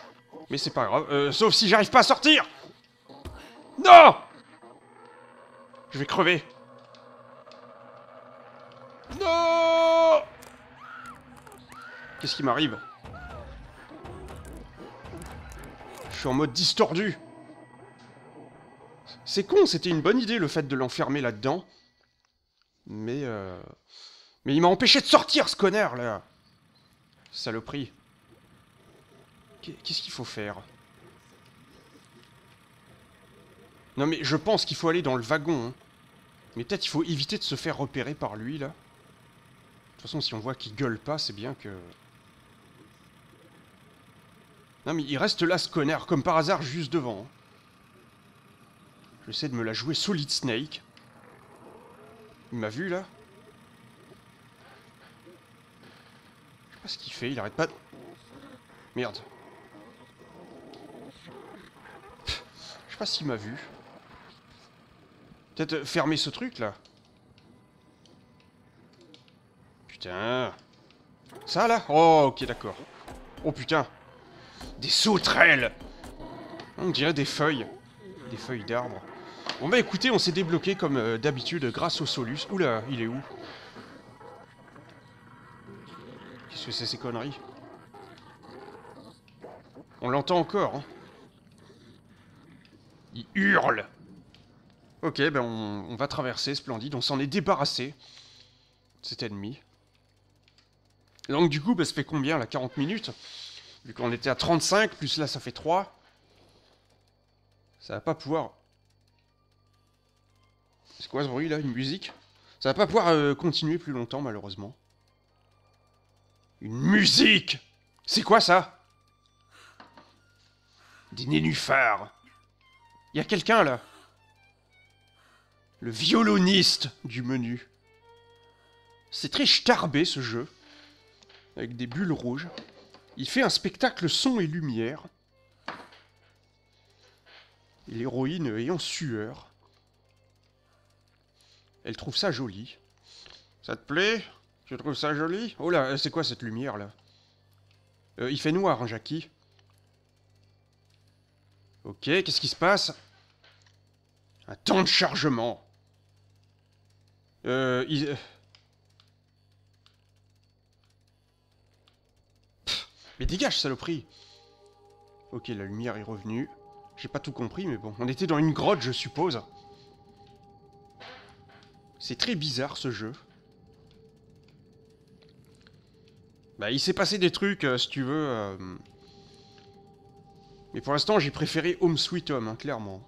[SPEAKER 1] mais c'est pas grave. Euh, sauf si j'arrive pas à sortir Non Je vais crever. Non Qu'est-ce qui m'arrive Je suis en mode distordu C'est con, c'était une bonne idée le fait de l'enfermer là-dedans. Mais... Euh, mais il m'a empêché de sortir ce connard là Saloperie. Qu'est-ce qu'il faut faire Non mais je pense qu'il faut aller dans le wagon. Hein. Mais peut-être il faut éviter de se faire repérer par lui là. De toute façon, si on voit qu'il gueule pas, c'est bien que... Non mais il reste là ce connard, comme par hasard, juste devant. Hein. J'essaie de me la jouer solid Snake. Il m'a vu là Je sais pas ce qu'il fait, il arrête pas de... Merde. Je sais pas s'il m'a vu. Peut-être fermer ce truc là Putain. Ça, là Oh, ok, d'accord. Oh, putain. Des sauterelles On dirait des feuilles. Des feuilles d'arbres. Bon bah écoutez, on s'est débloqué comme euh, d'habitude grâce au Solus. Oula, il est où Qu'est-ce que c'est ces conneries On l'entend encore, hein. Il hurle Ok, ben on, on va traverser, splendide. On s'en est débarrassé. Cet ennemi donc du coup, bah, ça fait combien là 40 minutes Vu qu'on était à 35, plus là ça fait 3. Ça va pas pouvoir... C'est quoi ce bruit là Une musique Ça va pas pouvoir euh, continuer plus longtemps malheureusement. Une musique C'est quoi ça Des nénuphars y a quelqu'un là Le violoniste du menu. C'est très starbé ce jeu avec des bulles rouges. Il fait un spectacle son et lumière. Et l'héroïne ayant sueur. Elle trouve ça joli. Ça te plaît Tu trouves ça joli Oh là, euh, c'est quoi cette lumière là euh, Il fait noir, hein, Jackie. Ok, qu'est-ce qui se passe Un temps de chargement. Euh, il... Euh, Mais dégage, saloperie Ok, la lumière est revenue. J'ai pas tout compris, mais bon. On était dans une grotte, je suppose. C'est très bizarre, ce jeu. Bah, il s'est passé des trucs, euh, si tu veux. Euh, mais pour l'instant, j'ai préféré Home Sweet Home, hein, clairement.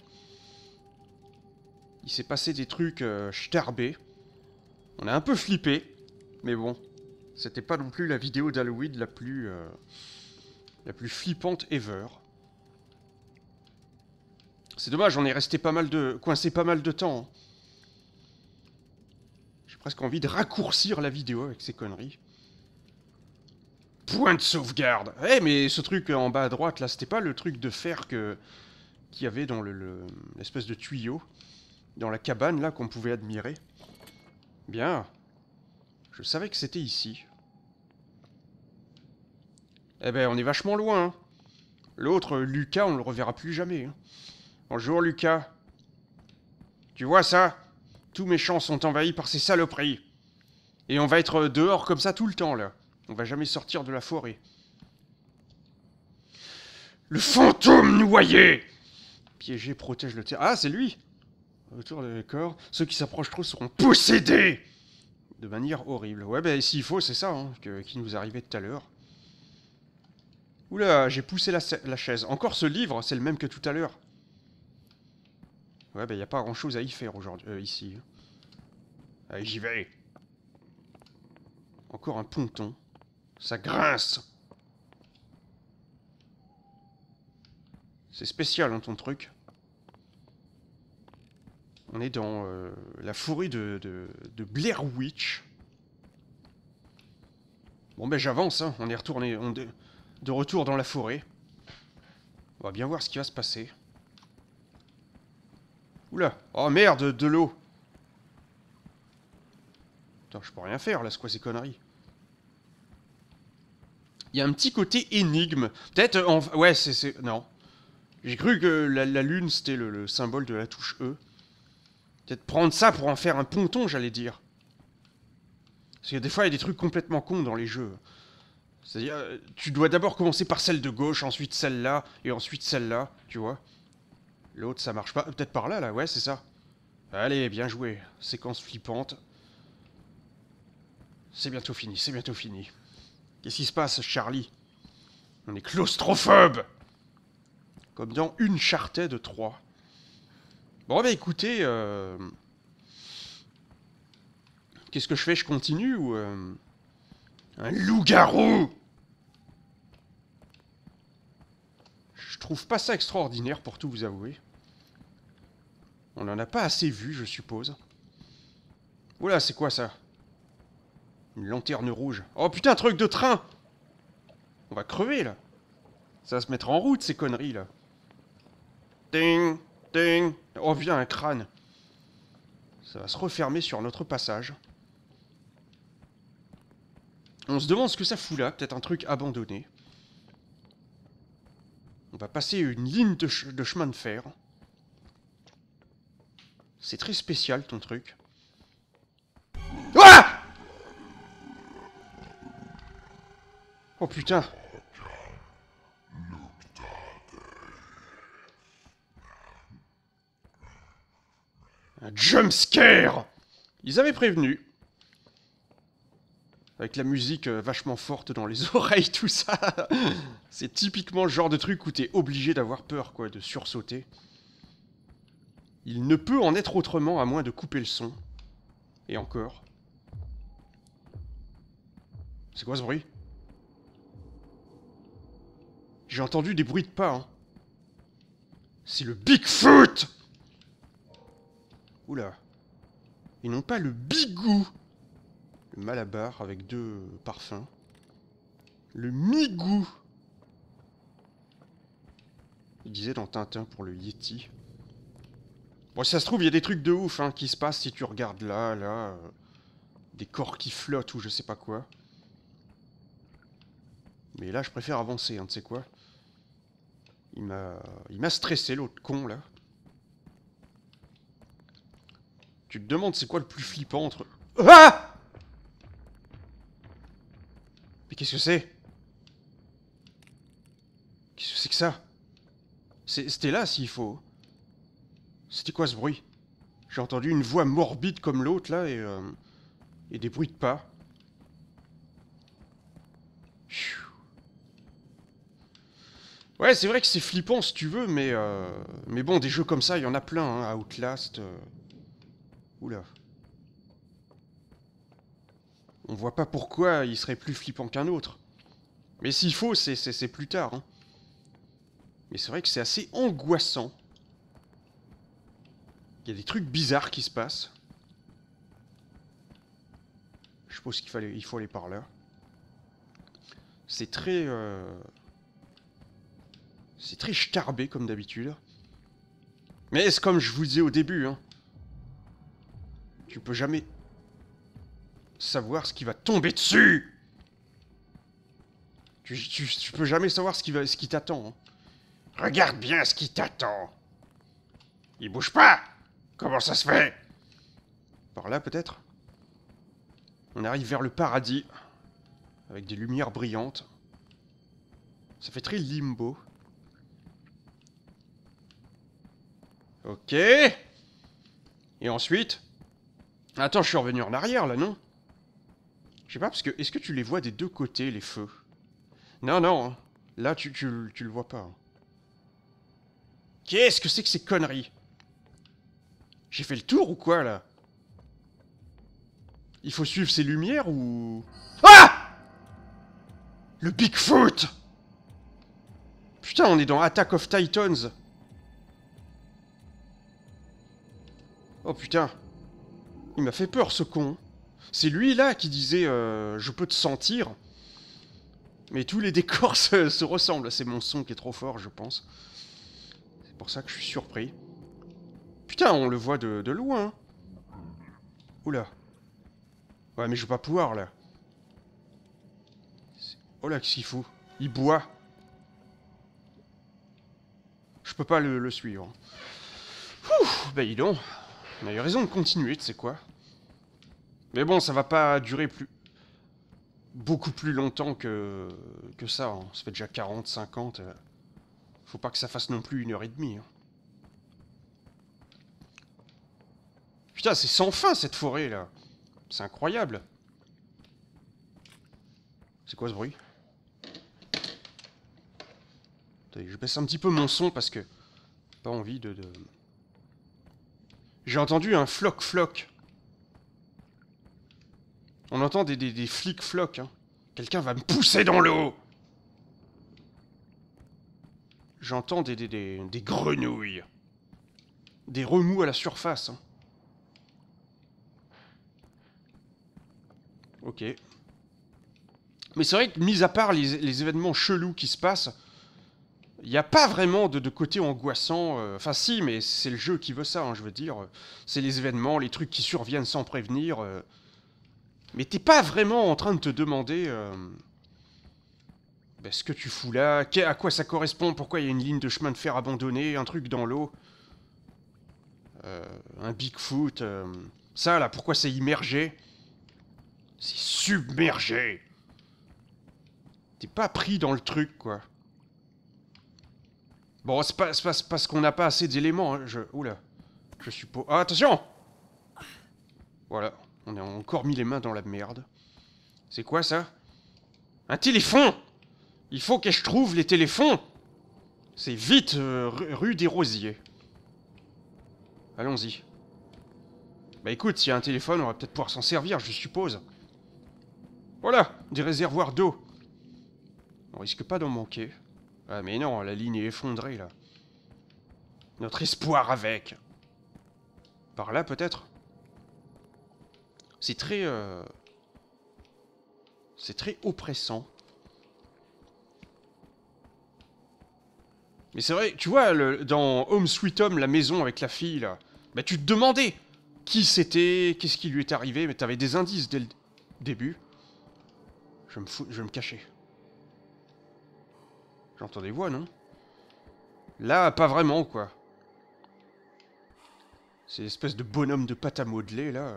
[SPEAKER 1] Il s'est passé des trucs euh, On a un peu flippé, mais bon. C'était pas non plus la vidéo d'Halloween la plus... Euh, la plus flippante ever. C'est dommage, on est resté pas mal de... coincé pas mal de temps. Hein. J'ai presque envie de raccourcir la vidéo avec ces conneries. Point de sauvegarde Eh mais ce truc en bas à droite là, c'était pas le truc de fer que qu'il y avait dans le, L'espèce de tuyau, dans la cabane là qu'on pouvait admirer. Bien je savais que c'était ici. Eh ben, on est vachement loin. Hein. L'autre, Lucas, on le reverra plus jamais. Hein. Bonjour, Lucas. Tu vois ça Tous mes champs sont envahis par ces saloperies. Et on va être dehors comme ça tout le temps, là. On va jamais sortir de la forêt. Le fantôme noyé Piégé protège le terrain. Ah, c'est lui Autour de corps, ceux qui s'approchent trop seront possédés de manière horrible. Ouais, ben s'il faut, c'est ça hein, qui nous arrivait tout à l'heure. Oula, j'ai poussé la, chaise. Encore ce livre, c'est le même que tout à l'heure. Ouais, ben il n'y a pas grand-chose à y faire aujourd'hui, euh, ici. Allez, j'y vais. Encore un ponton. Ça grince. C'est spécial, en hein, ton truc. On est dans euh, la forêt de, Blair Witch. Bon ben j'avance, hein. on est retourné, on de, de retour dans la forêt. On va bien voir ce qui va se passer. Oula Oh merde, de l'eau Attends, je peux rien faire là, c'est quoi ces conneries Il y a un petit côté énigme. Peut-être... Euh, en... Ouais, c'est... Non. J'ai cru que la, lune, c'était le symbole de la touche E. Peut-être prendre ça pour en faire un ponton, j'allais dire. Parce que des fois, il y a des trucs complètement cons dans les jeux. C'est-à-dire, euh, tu dois d'abord commencer par celle de gauche, ensuite celle-là, et ensuite celle-là, tu vois. L'autre, ça marche pas. Peut-être par là, là, ouais, c'est ça. Allez, bien joué. Séquence flippante. C'est bientôt fini, c'est bientôt fini. Qu'est-ce qui se passe, Charlie On est claustrophobe Comme dans une charte de trois. Bon, bah écoutez, euh, qu'est-ce que je fais Je continue ou... Euh, un loup-garou Je trouve pas ça extraordinaire pour tout vous avouer. On en a pas assez vu, je suppose. Oula, c'est quoi ça Une lanterne rouge. Oh putain, un truc de train On va crever, là Ça va se mettre en route, ces conneries, là. Ding Oh viens, un crâne Ça va se refermer sur notre passage. On se demande ce que ça fout là, peut-être un truc abandonné. On va passer une ligne de, chemin de fer. C'est très spécial ton truc. Ah oh putain scare Ils avaient prévenu. Avec la musique euh, vachement forte dans les oreilles, tout ça. C'est typiquement le genre de truc où t'es obligé d'avoir peur, quoi, de sursauter. Il ne peut en être autrement à moins de couper le son. Et encore. C'est quoi ce bruit J'ai entendu des bruits de pas, hein. C'est le Bigfoot Oula. Ils n'ont pas le bigou. Le malabar avec deux parfums. Le migou. Il disait dans Tintin pour le Yeti. Bon, si ça se trouve, il y a des trucs de ouf hein, qui se passent si tu regardes là, là. Euh, des corps qui flottent ou je sais pas quoi. Mais là, je préfère avancer, hein, tu sais quoi. Il m'a stressé, l'autre con, là. Tu te demandes c'est quoi le plus flippant entre... Ah Mais qu'est-ce que c'est Qu'est-ce que c'est que ça C'était là s'il faut. C'était quoi ce bruit J'ai entendu une voix morbide comme l'autre là et... Euh, et des bruits de pas. Ouais, c'est vrai que c'est flippant si tu veux, mais euh, mais bon, des jeux comme ça, il y en a plein, hein, Outlast, euh, Oula. On voit pas pourquoi il serait plus flippant qu'un autre. Mais s'il faut, c'est plus tard. Hein. Mais c'est vrai que c'est assez angoissant. Il y a des trucs bizarres qui se passent. Je suppose qu'il fallait, il faut aller par là. C'est très... Euh, c'est très starbé comme d'habitude. Mais c'est comme je vous disais au début, hein. Tu peux jamais savoir ce qui va tomber dessus tu, peux jamais savoir ce qui, qui t'attend. Hein. Regarde bien ce qui t'attend. Il bouge pas Comment ça se fait Par là, peut-être On arrive vers le paradis, avec des lumières brillantes. Ça fait très limbo. Ok. Et ensuite Attends, je suis revenu en arrière, là, non Je sais pas, parce que... Est-ce que tu les vois des deux côtés, les feux Non, non. Hein. Là, tu, tu, le vois pas. Hein. Qu'est-ce que c'est que ces conneries J'ai fait le tour ou quoi, là Il faut suivre ces lumières ou... Ah Le Bigfoot Putain, on est dans Attack of Titans Oh putain il m'a fait peur, ce con. C'est lui, là, qui disait euh, Je peux te sentir ». Mais tous les décors se, ressemblent. C'est mon son qui est trop fort, je pense. C'est pour ça que je suis surpris. Putain, on le voit de, loin. Oula. Ouais, mais je vais pas pouvoir, là. Oh là, qu'est-ce qu'il fout Il boit. Je peux pas le, suivre. Ouh, bah ben, dis on a eu raison de continuer, tu sais quoi. Mais bon, ça va pas durer plus... Beaucoup plus longtemps que, que ça. Hein. Ça fait déjà 40, 50. Euh, faut pas que ça fasse non plus une heure et demie. Hein. Putain, c'est sans fin cette forêt là. C'est incroyable. C'est quoi ce bruit Je baisse un petit peu mon son parce que pas envie de... J'ai entendu un floc-floc. On entend des, des, flics-flocs. Hein. Quelqu'un va me pousser dans l'eau J'entends des, des, des, grenouilles. Des remous à la surface. Hein. Ok. Mais c'est vrai que, mis à part les, les événements chelous qui se passent, il a pas vraiment de, côté angoissant. Euh, enfin, si, mais c'est le jeu qui veut ça, hein, je veux dire. C'est les événements, les trucs qui surviennent sans prévenir. Euh. mais t'es pas vraiment en train de te demander euh, ben, ce que tu fous là, à quoi ça correspond, pourquoi il y a une ligne de chemin de fer abandonnée, un truc dans l'eau, un Bigfoot. ça là, pourquoi c'est immergé C'est submergé T'es pas pris dans le truc, quoi. Bon, c'est parce qu'on n'a pas assez d'éléments. Hein. Je... Oula. Je suppose... Ah, attention Voilà. On a encore mis les mains dans la merde. C'est quoi, ça Un téléphone Il faut que je trouve les téléphones C'est vite, euh, rue des Rosiers. Allons-y. Bah écoute, s'il y a un téléphone, on va peut-être pouvoir s'en servir, je suppose. Voilà Des réservoirs d'eau. On risque pas d'en manquer. Ah mais non, la ligne est effondrée là. Notre espoir avec. Par là peut-être C'est très... Euh, c'est très oppressant. Mais c'est vrai, tu vois, dans Home Sweet Home, la maison avec la fille, là, bah tu te demandais qui c'était, qu'est-ce qui lui est arrivé, mais t'avais des indices dès le début. Je me, fous, je me cachais. J'entends des voix, non Là, pas vraiment, quoi. C'est l'espèce de bonhomme de pâte à modeler, là.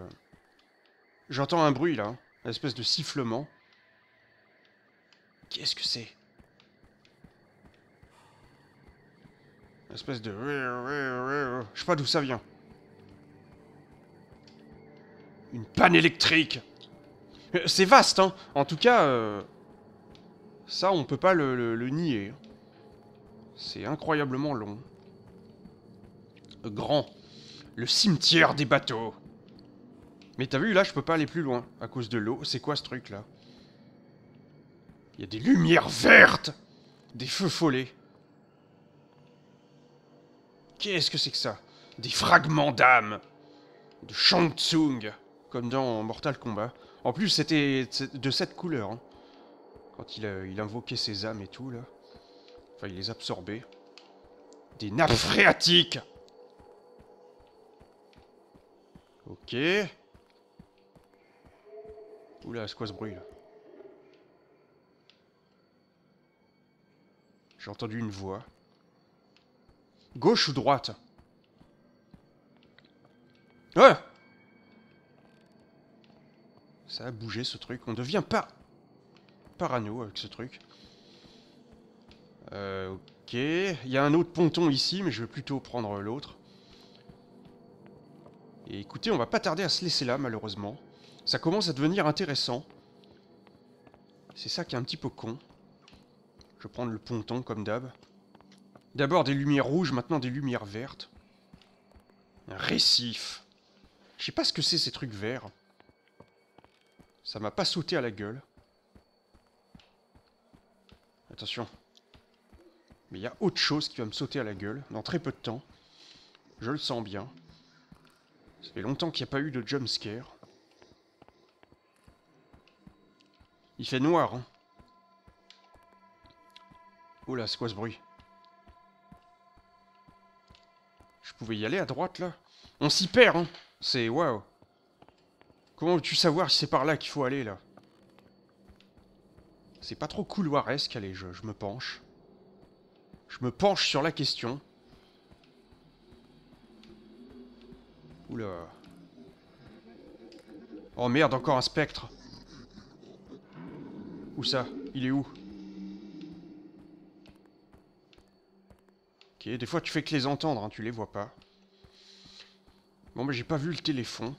[SPEAKER 1] J'entends un bruit, là. Hein. Une espèce de sifflement. Qu'est-ce que c'est espèce de... Je sais pas d'où ça vient. Une panne électrique C'est vaste, hein En tout cas... Euh, ça, on peut pas le, nier. C'est incroyablement long. Grand. Le cimetière des bateaux. Mais t'as vu, là, je peux pas aller plus loin, à cause de l'eau. C'est quoi, ce truc-là Il y a des lumières vertes Des feux follets. Qu'est-ce que c'est que ça Des fragments d'âme De Shang Tsung Comme dans Mortal Kombat. En plus, c'était de cette couleur. Hein. Quand il, a, euh, invoquait ses âmes et tout, là. Enfin, il les absorbait. Des nappes phréatiques Ok. Oula, c'est quoi ce bruit, là J'ai entendu une voix. Gauche ou droite Ouais ah! Ça a bougé ce truc, on devient pas parano avec ce truc. Euh, ok. Il y a un autre ponton ici, mais je vais plutôt prendre l'autre. Et écoutez, on va pas tarder à se laisser là, malheureusement. Ça commence à devenir intéressant. C'est ça qui est un petit peu con. Je vais prendre le ponton, comme d'hab. D'abord des lumières rouges, maintenant des lumières vertes. Un récif. Je sais pas ce que c'est ces trucs verts. Ça m'a pas sauté à la gueule. Attention. Mais il y a autre chose qui va me sauter à la gueule dans très peu de temps. Je le sens bien. Ça fait longtemps qu'il n'y a pas eu de jumpscare. Il fait noir, hein. Oula, oh c'est quoi ce bruit Je pouvais y aller à droite, là On s'y perd, hein C'est... Waouh Comment veux-tu savoir si c'est par là qu'il faut aller, là c'est pas trop couloiresque. Allez, je, je me penche. Je me penche sur la question. Oula. Oh merde, encore un spectre. Où ça Il est où Ok, des fois tu fais que les entendre, hein, tu les vois pas. Bon bah j'ai pas vu le téléphone.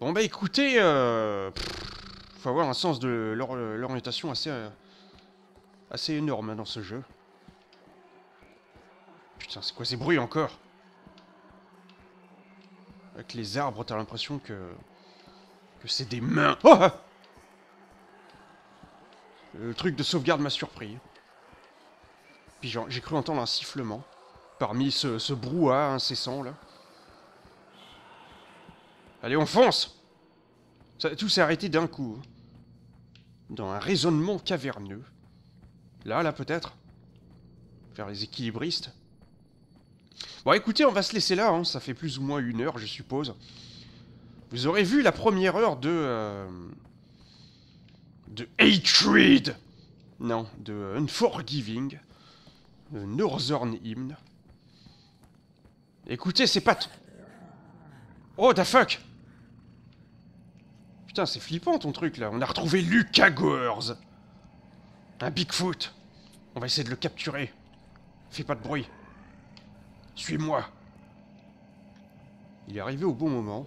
[SPEAKER 1] Bon bah écoutez, euh, faut avoir un sens de euh, l'orientation assez, euh, assez énorme dans ce jeu. Putain, c'est quoi ces bruits encore Avec les arbres, t'as l'impression que... Que c'est des mains oh Le truc de sauvegarde m'a surpris. Puis j'ai cru entendre un sifflement. Parmi ce, ce brouhaha incessant, là. Allez, on fonce Tout s'est arrêté d'un coup dans un raisonnement caverneux. Là, là, peut-être Vers les équilibristes Bon, écoutez, on va se laisser là, hein. ça fait plus ou moins une heure, je suppose. Vous aurez vu la première heure de... Euh, de Hatred Non, de Unforgiving. De Northern Hymn. Écoutez, c'est pas... Oh, the fuck Putain, c'est flippant ton truc là. On a retrouvé Lucas Goers. Un Bigfoot. On va essayer de le capturer. Fais pas de bruit. Suis-moi. Il est arrivé au bon moment.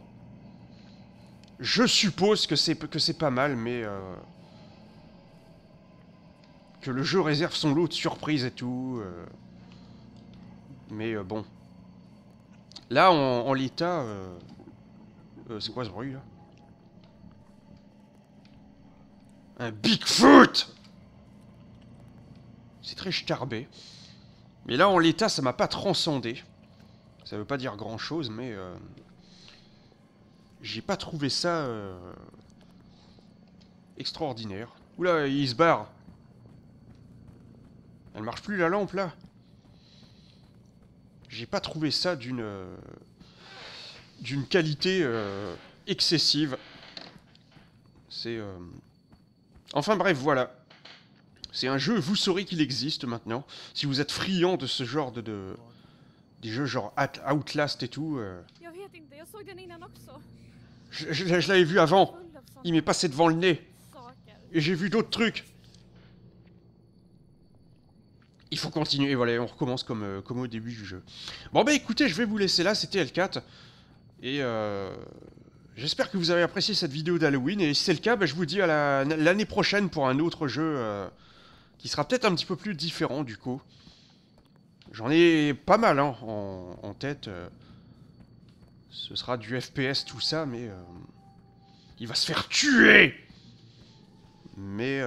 [SPEAKER 1] Je suppose que c'est pas mal, mais euh, que le jeu réserve son lot de surprises et tout. Euh. mais euh, bon, là en l'état, c'est quoi ce bruit là Un Bigfoot C'est très starbé. Mais là, en l'état, ça m'a pas transcendé. Ça veut pas dire grand-chose, mais... Euh, j'ai pas trouvé ça... Euh, extraordinaire. Oula, il se barre Elle marche plus, la lampe, là J'ai pas trouvé ça d'une... Euh, d'une qualité excessive. C'est... Enfin bref, voilà. C'est un jeu, vous saurez qu'il existe maintenant. Si vous êtes friand de ce genre de... Des jeux genre Outlast et tout. Euh, je, l'avais vu avant. Il m'est passé devant le nez. Et j'ai vu d'autres trucs. Il faut continuer, voilà, on recommence comme, euh, comme au début du jeu. Bon bah écoutez, je vais vous laisser là, c'était L4. Et euh, J'espère que vous avez apprécié cette vidéo d'Halloween, et si c'est le cas, ben, je vous dis à l'année prochaine pour un autre jeu euh, qui sera peut-être un petit peu plus différent du coup. J'en ai pas mal hein, en, tête. Euh. ce sera du FPS tout ça, mais... Euh, il va se faire tuer Mais...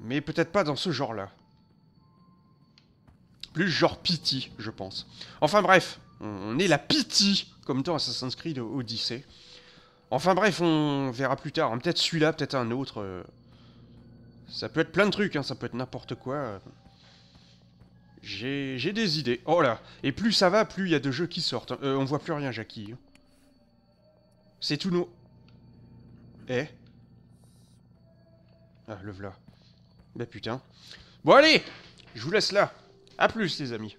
[SPEAKER 1] mais peut-être pas dans ce genre-là. Plus genre pity, je pense. Enfin bref, on est la pity comme dans Assassin's Creed Odyssey. Enfin bref, on verra plus tard. Peut-être celui-là, peut-être un autre. Euh. Ça peut être plein de trucs, hein. ça peut être n'importe quoi. J'ai des idées. Oh là Et plus ça va, plus il y a de jeux qui sortent. Hein. Euh, on voit plus rien, Jackie. C'est tout nous. Eh Ah, le voilà. Bah putain. Bon allez Je vous laisse là. A plus, les amis.